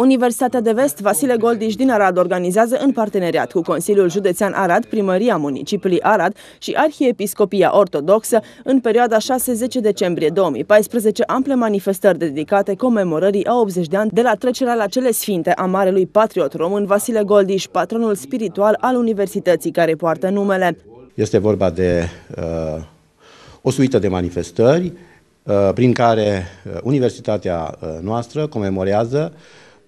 Universitatea de Vest Vasile Goldiș din Arad organizează în parteneriat cu Consiliul Județean Arad, Primăria Municipiului Arad și Arhiepiscopia Ortodoxă în perioada 6-10 decembrie 2014 ample manifestări dedicate comemorării a 80 de ani de la trecerea la cele sfinte a marelui patriot român Vasile Goldiș, patronul spiritual al universității care poartă numele. Este vorba de uh, o suită de manifestări uh, prin care uh, universitatea uh, noastră comemorează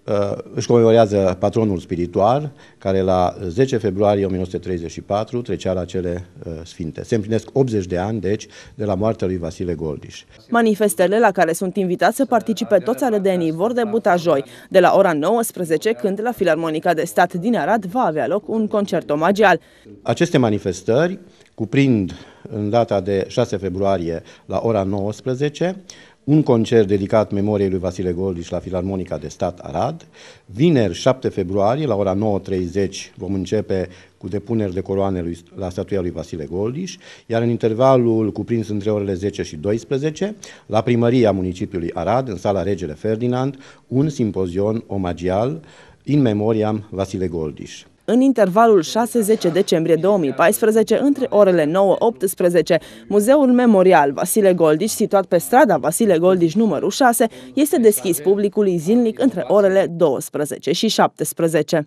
Uh, își comemorează patronul spiritual, care la 10 februarie 1934 trecea la cele uh, sfinte. Se împlinesc 80 de ani, deci, de la moartea lui Vasile Goldiș. Manifestele la care sunt invitați să participe toți arădenii vor debuta joi, de la ora 19, când la Filarmonica de Stat din Arad va avea loc un concert omagial. Aceste manifestări cuprind în data de 6 februarie la ora 19 un concert dedicat memoriei lui Vasile Goldiș la Filarmonica de Stat Arad. Vineri, 7 februarie, la ora 9.30, vom începe cu depuneri de coroane lui, la statuia lui Vasile Goldiș, iar în intervalul cuprins între orele 10 și 12, la primăria municipiului Arad, în sala Regele Ferdinand, un simpozion omagial in memoriam Vasile Goldiș. În intervalul 6-10 decembrie 2014, între orele 9-18, Muzeul Memorial Vasile Goldici, situat pe strada Vasile Goldici numărul 6, este deschis publicului zilnic între orele 12 și 17.